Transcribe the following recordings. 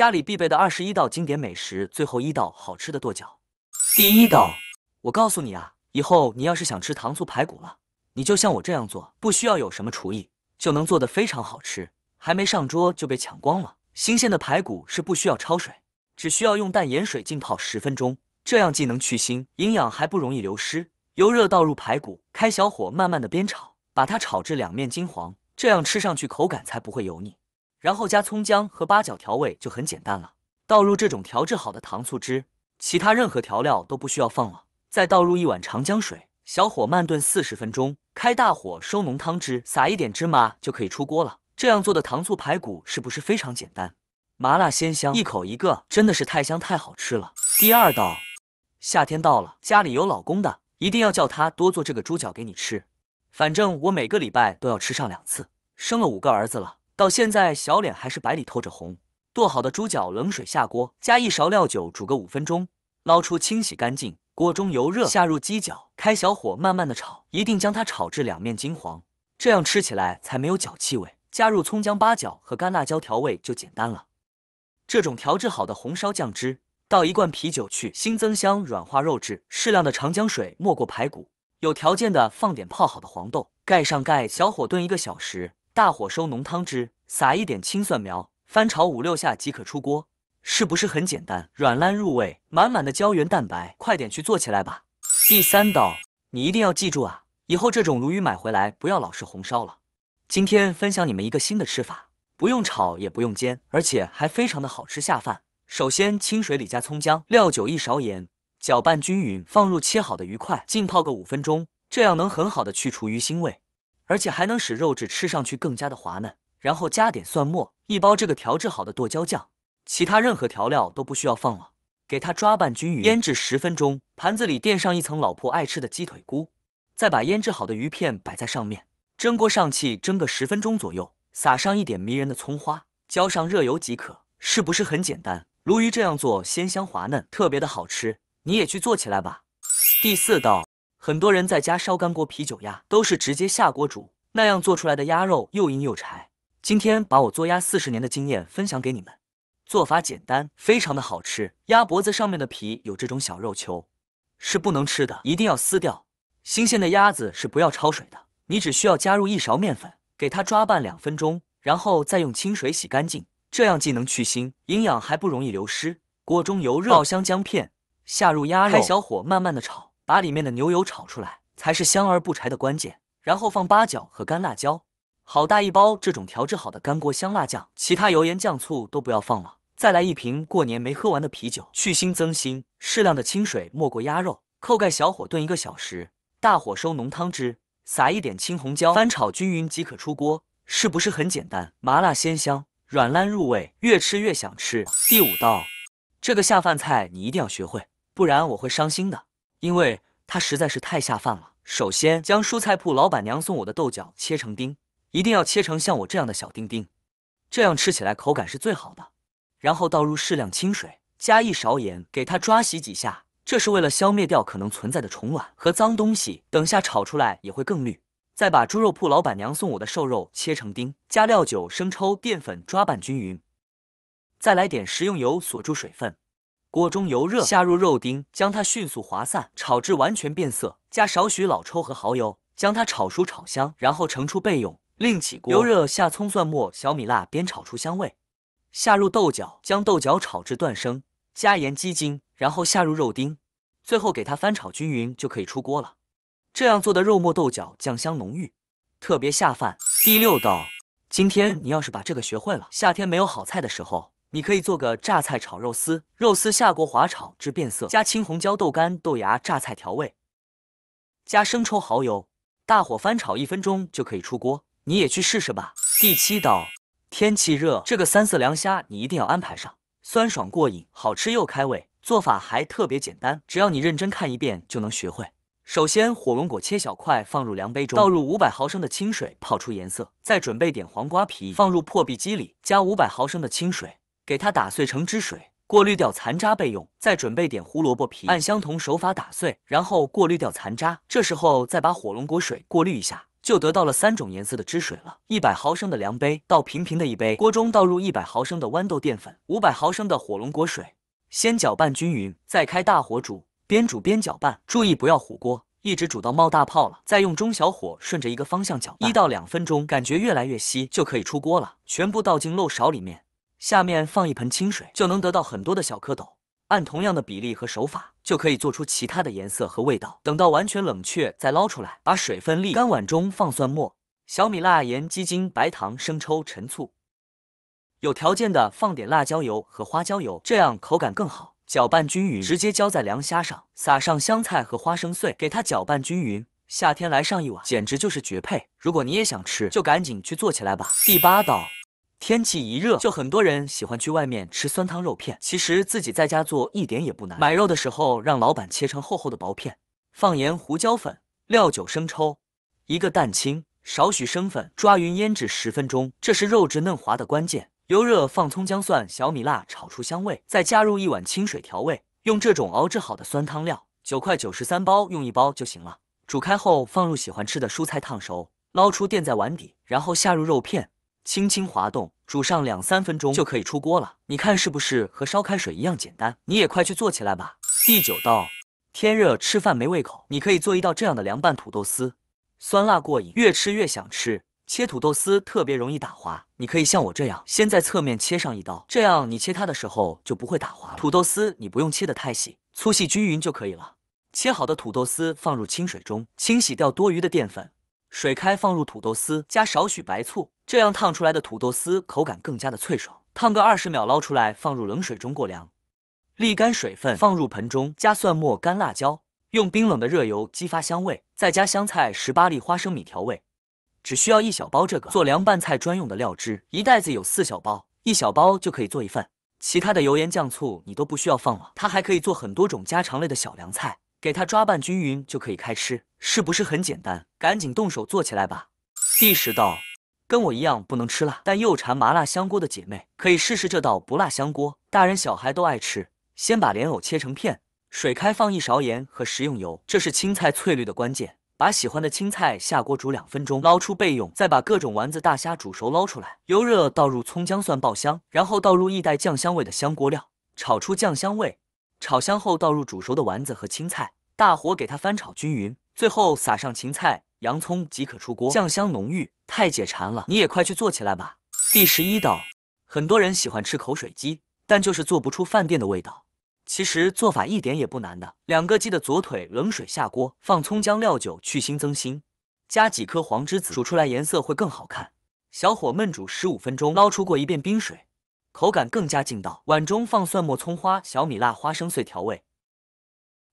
家里必备的二十一道经典美食，最后一道好吃的剁椒。第一道，我告诉你啊，以后你要是想吃糖醋排骨了，你就像我这样做，不需要有什么厨艺，就能做得非常好吃，还没上桌就被抢光了。新鲜的排骨是不需要焯水，只需要用淡盐水浸泡十分钟，这样既能去腥，营养还不容易流失。油热倒入排骨，开小火慢慢的煸炒，把它炒至两面金黄，这样吃上去口感才不会油腻。然后加葱姜和八角调味就很简单了。倒入这种调制好的糖醋汁，其他任何调料都不需要放了。再倒入一碗长江水，小火慢炖四十分钟。开大火收浓汤汁，撒一点芝麻就可以出锅了。这样做的糖醋排骨是不是非常简单？麻辣鲜香，一口一个，真的是太香太好吃了。第二道，夏天到了，家里有老公的一定要叫他多做这个猪脚给你吃。反正我每个礼拜都要吃上两次，生了五个儿子了。到现在，小脸还是白里透着红。剁好的猪脚冷水下锅，加一勺料酒，煮个五分钟，捞出清洗干净。锅中油热，下入鸡脚，开小火慢慢的炒，一定将它炒至两面金黄，这样吃起来才没有脚气味。加入葱姜八角和干辣椒调味就简单了。这种调制好的红烧酱汁，倒一罐啤酒去腥增香，软化肉质。适量的长江水没过排骨，有条件的放点泡好的黄豆，盖上盖，小火炖一个小时。大火收浓汤汁，撒一点青蒜苗，翻炒五六下即可出锅，是不是很简单？软烂入味，满满的胶原蛋白，快点去做起来吧！第三道，你一定要记住啊，以后这种鲈鱼买回来不要老是红烧了，今天分享你们一个新的吃法，不用炒也不用煎，而且还非常的好吃下饭。首先，清水里加葱姜、料酒一勺盐，搅拌均匀，放入切好的鱼块，浸泡个五分钟，这样能很好的去除鱼腥味。而且还能使肉质吃上去更加的滑嫩，然后加点蒜末，一包这个调制好的剁椒酱，其他任何调料都不需要放了，给它抓拌均匀，腌制十分钟。盘子里垫上一层老婆爱吃的鸡腿菇，再把腌制好的鱼片摆在上面，蒸锅上气蒸个十分钟左右，撒上一点迷人的葱花，浇上热油即可。是不是很简单？鲈鱼这样做鲜香滑嫩，特别的好吃，你也去做起来吧。第四道。很多人在家烧干锅啤酒鸭都是直接下锅煮，那样做出来的鸭肉又硬又柴。今天把我做鸭四十年的经验分享给你们，做法简单，非常的好吃。鸭脖子上面的皮有这种小肉球，是不能吃的，一定要撕掉。新鲜的鸭子是不要焯水的，你只需要加入一勺面粉，给它抓拌两分钟，然后再用清水洗干净，这样既能去腥，营养还不容易流失。锅中油热，爆香姜片，下入鸭肉，开小火慢慢的炒。把里面的牛油炒出来才是香而不柴的关键，然后放八角和干辣椒。好大一包这种调制好的干锅香辣酱，其他油盐酱醋都不要放了。再来一瓶过年没喝完的啤酒，去腥增腥，适量的清水没过鸭肉，扣盖小火炖一个小时，大火收浓汤汁，撒一点青红椒，翻炒均匀即可出锅。是不是很简单？麻辣鲜香，软烂入味，越吃越想吃。第五道，这个下饭菜你一定要学会，不然我会伤心的。因为它实在是太下饭了。首先，将蔬菜铺老板娘送我的豆角切成丁，一定要切成像我这样的小丁丁，这样吃起来口感是最好的。然后倒入适量清水，加一勺盐，给它抓洗几下，这是为了消灭掉可能存在的虫卵和脏东西，等下炒出来也会更绿。再把猪肉铺老板娘送我的瘦肉切成丁，加料酒、生抽、淀粉抓拌均匀，再来点食用油锁住水分。锅中油热，下入肉丁，将它迅速划散，炒至完全变色，加少许老抽和蚝油，将它炒熟炒香，然后盛出备用。另起锅，油热下葱蒜末、小米辣，煸炒出香味，下入豆角，将豆角炒至断生，加盐、鸡精，然后下入肉丁，最后给它翻炒均匀就可以出锅了。这样做的肉末豆角酱香浓郁，特别下饭。第六道，今天你要是把这个学会了，夏天没有好菜的时候。你可以做个榨菜炒肉丝，肉丝下锅滑炒至变色，加青红椒、豆干、豆芽、榨菜调味，加生抽、蚝油，大火翻炒一分钟就可以出锅。你也去试试吧。第七道，天气热，这个三色凉虾你一定要安排上，酸爽过瘾，好吃又开胃，做法还特别简单，只要你认真看一遍就能学会。首先，火龙果切小块放入凉杯中，倒入五百毫升的清水泡出颜色，再准备点黄瓜皮，放入破壁机里加五百毫升的清水。给它打碎成汁水，过滤掉残渣备用。再准备点胡萝卜皮，按相同手法打碎，然后过滤掉残渣。这时候再把火龙果水过滤一下，就得到了三种颜色的汁水了。一百毫升的量杯倒平平的一杯。锅中倒入一百毫升的豌豆淀粉，五百毫升的火龙果水，先搅拌均匀，再开大火煮，边煮边搅拌，注意不要糊锅。一直煮到冒大泡了，再用中小火顺着一个方向搅拌一到两分钟，感觉越来越稀，就可以出锅了。全部倒进漏勺里面。下面放一盆清水，就能得到很多的小蝌蚪。按同样的比例和手法，就可以做出其他的颜色和味道。等到完全冷却再捞出来，把水分沥干。碗中放蒜末、小米辣、盐、鸡精、白糖、生抽、陈醋，有条件的放点辣椒油和花椒油，这样口感更好。搅拌均匀，直接浇在凉虾上，撒上香菜和花生碎，给它搅拌均匀。夏天来上一碗，简直就是绝配。如果你也想吃，就赶紧去做起来吧。第八道。天气一热，就很多人喜欢去外面吃酸汤肉片。其实自己在家做一点也不难。买肉的时候让老板切成厚厚的薄片，放盐、胡椒粉、料酒、生抽，一个蛋清，少许生粉，抓匀腌制十分钟，这是肉质嫩滑的关键。油热放葱姜蒜、小米辣炒出香味，再加入一碗清水调味。用这种熬制好的酸汤料，九块九十三包，用一包就行了。煮开后放入喜欢吃的蔬菜烫熟，捞出垫在碗底，然后下入肉片。轻轻滑动，煮上两三分钟就可以出锅了。你看是不是和烧开水一样简单？你也快去做起来吧。第九道，天热吃饭没胃口，你可以做一道这样的凉拌土豆丝，酸辣过瘾，越吃越想吃。切土豆丝特别容易打滑，你可以像我这样，先在侧面切上一刀，这样你切它的时候就不会打滑土豆丝你不用切的太细，粗细均匀就可以了。切好的土豆丝放入清水中，清洗掉多余的淀粉。水开放入土豆丝，加少许白醋，这样烫出来的土豆丝口感更加的脆爽。烫个二十秒，捞出来放入冷水中过凉，沥干水分，放入盆中，加蒜末、干辣椒，用冰冷的热油激发香味，再加香菜、十八粒花生米调味。只需要一小包这个做凉拌菜专用的料汁，一袋子有四小包，一小包就可以做一份。其他的油盐酱醋你都不需要放了，它还可以做很多种家常类的小凉菜。给它抓拌均匀就可以开吃，是不是很简单？赶紧动手做起来吧。第十道，跟我一样不能吃辣，但又馋麻辣香锅的姐妹，可以试试这道不辣香锅，大人小孩都爱吃。先把莲藕切成片，水开放一勺盐和食用油，这是青菜翠绿的关键。把喜欢的青菜下锅煮两分钟，捞出备用。再把各种丸子、大虾煮熟捞出来。油热倒入葱姜蒜爆香，然后倒入一袋酱香味的香锅料，炒出酱香味。炒香后倒入煮熟的丸子和青菜，大火给它翻炒均匀，最后撒上芹菜、洋葱即可出锅。酱香浓郁，太解馋了，你也快去做起来吧。第十一道，很多人喜欢吃口水鸡，但就是做不出饭店的味道。其实做法一点也不难的。两个鸡的左腿冷水下锅，放葱姜、料酒去腥增腥，加几颗黄栀子，煮出来颜色会更好看。小火焖煮十五分钟，捞出过一遍冰水。口感更加劲道。碗中放蒜末、葱花、小米辣、花生碎调味，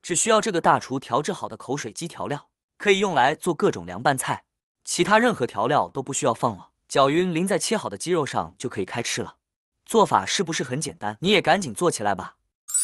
只需要这个大厨调制好的口水鸡调料，可以用来做各种凉拌菜，其他任何调料都不需要放了。搅匀，淋在切好的鸡肉上就可以开吃了。做法是不是很简单？你也赶紧做起来吧。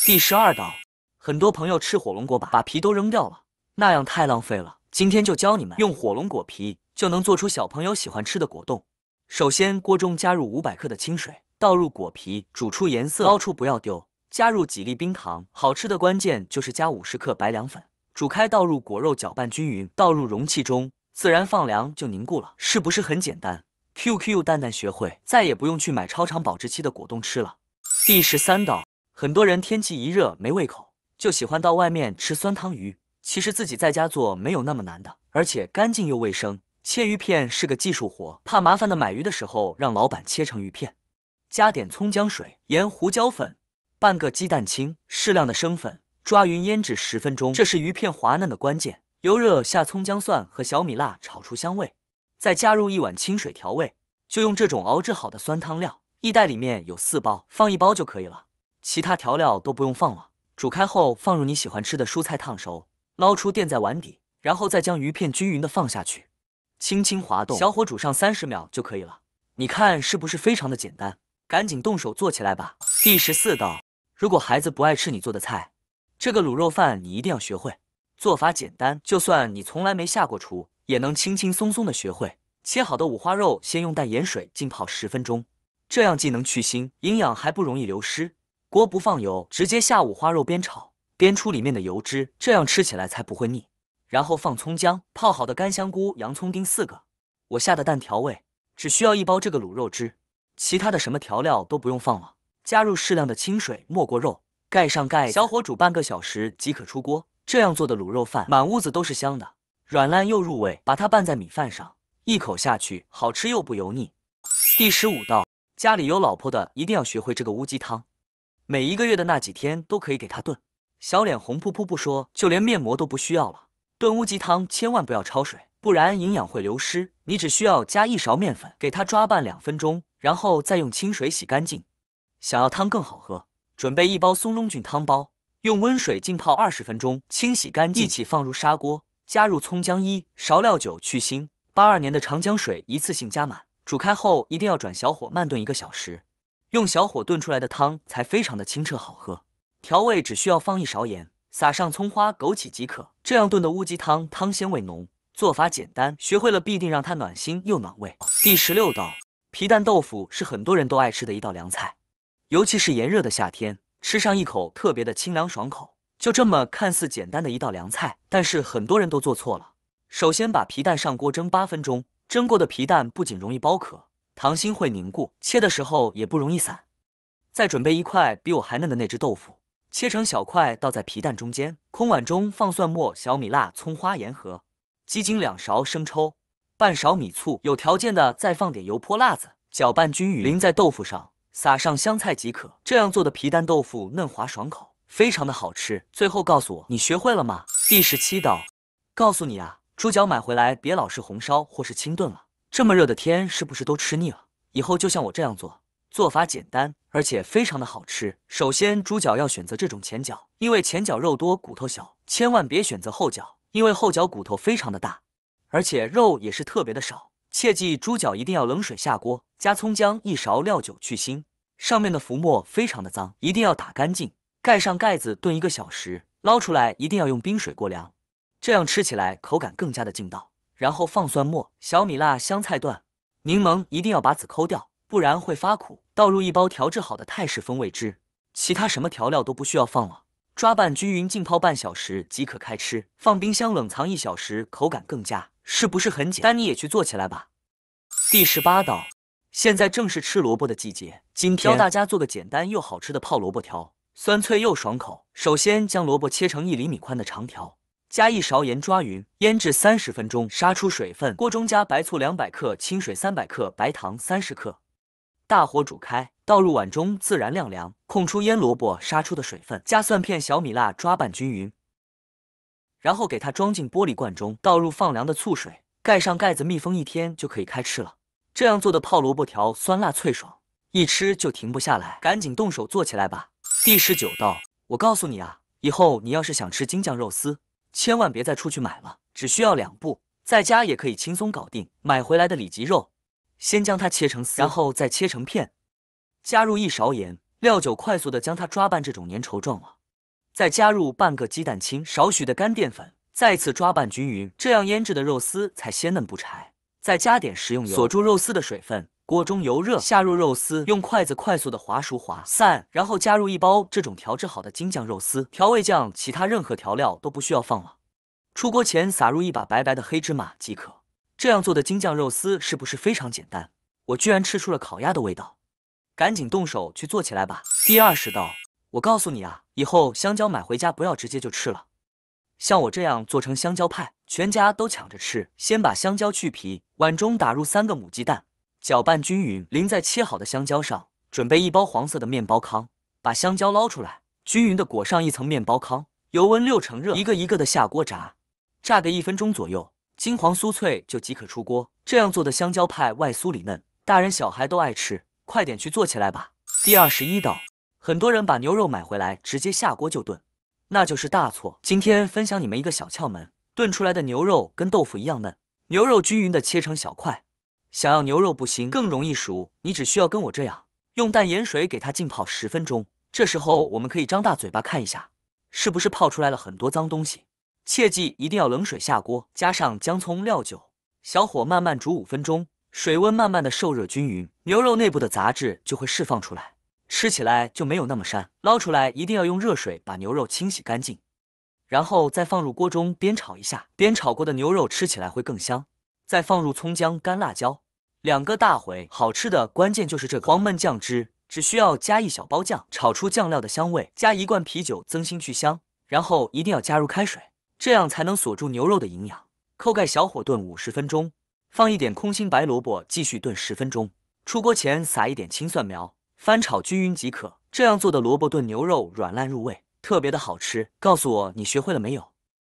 第十二道，很多朋友吃火龙果把把皮都扔掉了，那样太浪费了。今天就教你们用火龙果皮就能做出小朋友喜欢吃的果冻。首先，锅中加入五百克的清水。倒入果皮，煮出颜色，捞出不要丢。加入几粒冰糖，好吃的关键就是加五十克白凉粉。煮开倒入果肉，搅拌均匀，倒入容器中，自然放凉就凝固了。是不是很简单？Q Q 蛋蛋学会，再也不用去买超长保质期的果冻吃了。第十三道，很多人天气一热没胃口，就喜欢到外面吃酸汤鱼。其实自己在家做没有那么难的，而且干净又卫生。切鱼片是个技术活，怕麻烦的买鱼的时候让老板切成鱼片。加点葱姜水、盐、胡椒粉，半个鸡蛋清、适量的生粉，抓匀腌制十分钟，这是鱼片滑嫩的关键。油热下葱姜蒜和小米辣，炒出香味，再加入一碗清水调味。就用这种熬制好的酸汤料，一袋里面有四包，放一包就可以了，其他调料都不用放了。煮开后放入你喜欢吃的蔬菜烫熟，捞出垫在碗底，然后再将鱼片均匀的放下去，轻轻滑动，小火煮上三十秒就可以了。你看是不是非常的简单？赶紧动手做起来吧！第十四道，如果孩子不爱吃你做的菜，这个卤肉饭你一定要学会。做法简单，就算你从来没下过厨，也能轻轻松松的学会。切好的五花肉先用淡盐水浸泡十分钟，这样既能去腥，营养还不容易流失。锅不放油，直接下五花肉煸炒，煸出里面的油脂，这样吃起来才不会腻。然后放葱姜，泡好的干香菇、洋葱丁四个。我下的蛋调味，只需要一包这个卤肉汁。其他的什么调料都不用放了，加入适量的清水没过肉，盖上盖，小火煮半个小时即可出锅。这样做的卤肉饭，满屋子都是香的，软烂又入味，把它拌在米饭上，一口下去，好吃又不油腻。第十五道，家里有老婆的一定要学会这个乌鸡汤，每一个月的那几天都可以给她炖，小脸红扑扑不说，就连面膜都不需要了。炖乌鸡汤千万不要焯水，不然营养会流失。你只需要加一勺面粉，给它抓拌两分钟。然后再用清水洗干净。想要汤更好喝，准备一包松茸菌汤包，用温水浸泡二十分钟，清洗干净，一起放入砂锅，加入葱姜一勺料酒去腥，八二年的长江水一次性加满，煮开后一定要转小火慢炖一个小时，用小火炖出来的汤才非常的清澈好喝。调味只需要放一勺盐，撒上葱花、枸杞即可。这样炖的乌鸡汤，汤鲜味浓，做法简单，学会了必定让它暖心又暖胃。第十六道。皮蛋豆腐是很多人都爱吃的一道凉菜，尤其是炎热的夏天，吃上一口特别的清凉爽口。就这么看似简单的一道凉菜，但是很多人都做错了。首先把皮蛋上锅蒸八分钟，蒸过的皮蛋不仅容易剥壳，糖心会凝固，切的时候也不容易散。再准备一块比我还嫩的那只豆腐，切成小块，倒在皮蛋中间。空碗中放蒜末、小米辣、葱花、盐和鸡精两勺、生抽。半勺米醋，有条件的再放点油泼辣子，搅拌均匀，淋在豆腐上，撒上香菜即可。这样做的皮蛋豆腐嫩滑爽口，非常的好吃。最后告诉我，你学会了吗？第十七道，告诉你啊，猪脚买回来别老是红烧或是清炖了，这么热的天是不是都吃腻了？以后就像我这样做，做法简单，而且非常的好吃。首先猪脚要选择这种前脚，因为前脚肉多骨头小，千万别选择后脚，因为后脚骨头非常的大。而且肉也是特别的少，切记猪脚一定要冷水下锅，加葱姜一勺料酒去腥，上面的浮沫非常的脏，一定要打干净，盖上盖子炖一个小时，捞出来一定要用冰水过凉，这样吃起来口感更加的劲道。然后放蒜末、小米辣、香菜段、柠檬，一定要把籽抠掉，不然会发苦。倒入一包调制好的泰式风味汁，其他什么调料都不需要放了，抓拌均匀，浸泡半小时即可开吃。放冰箱冷藏一小时，口感更佳。是不是很简单？你也去做起来吧。第十八道，现在正是吃萝卜的季节，今天教大家做个简单又好吃的泡萝卜条，酸脆又爽口。首先将萝卜切成一厘米宽的长条，加一勺盐抓匀，腌制三十分钟，杀出水分。锅中加白醋两百克、清水三百克、白糖三十克，大火煮开，倒入碗中自然晾凉，控出腌萝卜杀出的水分，加蒜片、小米辣抓拌均匀。然后给它装进玻璃罐中，倒入放凉的醋水，盖上盖子密封一天就可以开吃了。这样做的泡萝卜条酸辣脆爽，一吃就停不下来，赶紧动手做起来吧。第十九道，我告诉你啊，以后你要是想吃京酱肉丝，千万别再出去买了，只需要两步，在家也可以轻松搞定。买回来的里脊肉，先将它切成丝，然后再切成片，加入一勺盐、料酒，快速的将它抓拌这种粘稠状了。再加入半个鸡蛋清，少许的干淀粉，再次抓拌均匀，这样腌制的肉丝才鲜嫩不柴。再加点食用油，锁住肉丝的水分。锅中油热，下入肉丝，用筷子快速的滑熟滑散，然后加入一包这种调制好的京酱肉丝调味酱，其他任何调料都不需要放了。出锅前撒入一把白白的黑芝麻即可。这样做的京酱肉丝是不是非常简单？我居然吃出了烤鸭的味道，赶紧动手去做起来吧。第二十道。我告诉你啊，以后香蕉买回家不要直接就吃了，像我这样做成香蕉派，全家都抢着吃。先把香蕉去皮，碗中打入三个母鸡蛋，搅拌均匀，淋在切好的香蕉上。准备一包黄色的面包糠，把香蕉捞出来，均匀的裹上一层面包糠。油温六成热，一个一个的下锅炸，炸个一分钟左右，金黄酥脆就即可出锅。这样做的香蕉派外酥里嫩，大人小孩都爱吃，快点去做起来吧。第二十一道。很多人把牛肉买回来直接下锅就炖，那就是大错。今天分享你们一个小窍门，炖出来的牛肉跟豆腐一样嫩。牛肉均匀的切成小块，想要牛肉不腥，更容易熟，你只需要跟我这样，用淡盐水给它浸泡十分钟。这时候我们可以张大嘴巴看一下，是不是泡出来了很多脏东西？切记一定要冷水下锅，加上姜葱料酒，小火慢慢煮五分钟，水温慢慢的受热均匀，牛肉内部的杂质就会释放出来。吃起来就没有那么膻，捞出来一定要用热水把牛肉清洗干净，然后再放入锅中煸炒一下，煸炒过的牛肉吃起来会更香。再放入葱姜干辣椒两个大茴，好吃的关键就是这个黄焖酱汁，只需要加一小包酱，炒出酱料的香味，加一罐啤酒增腥去香，然后一定要加入开水，这样才能锁住牛肉的营养。扣盖小火炖五十分钟，放一点空心白萝卜继续炖十分钟，出锅前撒一点青蒜苗。翻炒均匀即可，这样做的萝卜炖牛肉软烂入味，特别的好吃。告诉我你学会了没有？